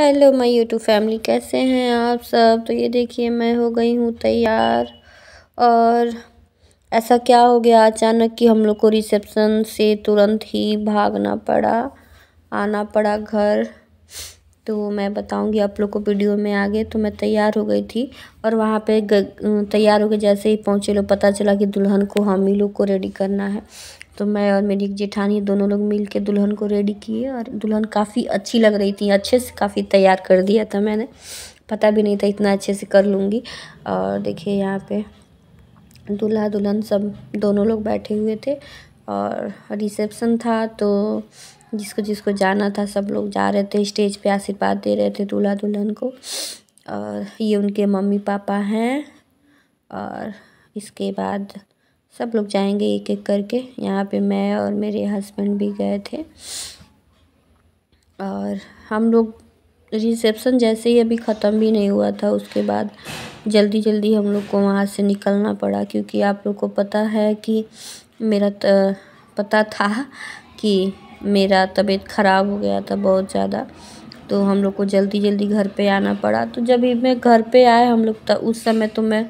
hello my YouTube family कैसे हैं आप सब तो ये देखिए मैं हो गई हूँ तैयार और ऐसा क्या हो गया अचानक कि हम लोग को रिसेप्शन से तुरंत ही भागना पड़ा आना पड़ा घर तो मैं बताऊंगी आप लोग को वीडियो में आगे तो मैं तैयार हो गई थी और वहाँ पे तैयार हो गए जैसे ही पहुँचे लोग पता चला कि दुल्हन को हम ही लोग को रेडी करना है तो मैं और मेरी जेठानी दोनों लोग मिल के दुल्हन को रेडी किए और दुल्हन काफ़ी अच्छी लग रही थी अच्छे से काफ़ी तैयार कर दिया था मैंने पता भी नहीं था इतना अच्छे से कर लूँगी और देखिए यहाँ पे दूल्हा दुल्हन सब दोनों लोग बैठे हुए थे और रिसेप्शन था तो जिसको जिसको जाना था सब लोग जा रहे थे स्टेज पे आशीर्वाद दे रहे थे दूल्हा दुल्हन को और ये उनके मम्मी पापा हैं और इसके बाद सब लोग जाएंगे एक एक करके यहाँ पे मैं और मेरे हस्बैंड भी गए थे और हम लोग रिसेप्शन जैसे ही अभी ख़त्म भी नहीं हुआ था उसके बाद जल्दी जल्दी हम लोग को वहाँ से निकलना पड़ा क्योंकि आप लोग को पता है कि मेरा त, पता था कि मेरा तबीयत ख़राब हो गया था बहुत ज़्यादा तो हम लोग को जल्दी जल्दी घर पे आना पड़ा तो जब भी मैं घर पे आए हम लोग तो उस समय तो मैं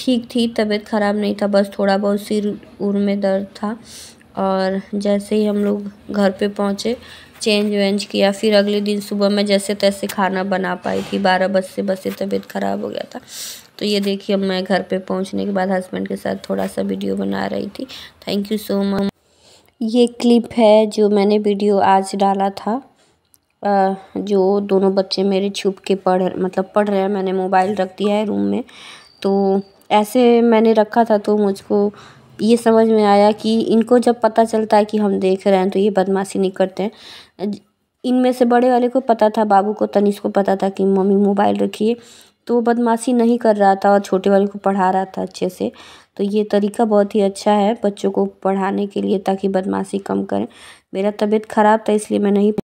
ठीक थी तबीयत ख़राब नहीं था बस थोड़ा बहुत सिर उर में दर्द था और जैसे ही हम लोग घर पे पहुँचे चेंज वेंज किया फिर अगले दिन सुबह मैं जैसे तैसे खाना बना पाई थी बारह बज से बस से तबीयत ख़राब हो गया था तो ये देखिए मैं घर पे पहुँचने के बाद हस्बैंड के साथ थोड़ा सा वीडियो बना रही थी थैंक यू सो मच ये क्लिप है जो मैंने वीडियो आज डाला था जो दोनों बच्चे मेरे छुप के पढ़ मतलब पढ़ रहे हैं मैंने मोबाइल रख दिया है रूम में तो ऐसे मैंने रखा था तो मुझको ये समझ में आया कि इनको जब पता चलता है कि हम देख रहे हैं तो ये बदमाशी नहीं करते हैं इनमें से बड़े वाले को पता था बाबू को तनिष को पता था कि मम्मी मोबाइल रखिए तो वो बदमाशी नहीं कर रहा था और छोटे वाले को पढ़ा रहा था अच्छे से तो ये तरीका बहुत ही अच्छा है बच्चों को पढ़ाने के लिए ताकि बदमाशी कम करें मेरा तबीयत ख़राब था इसलिए मैं नहीं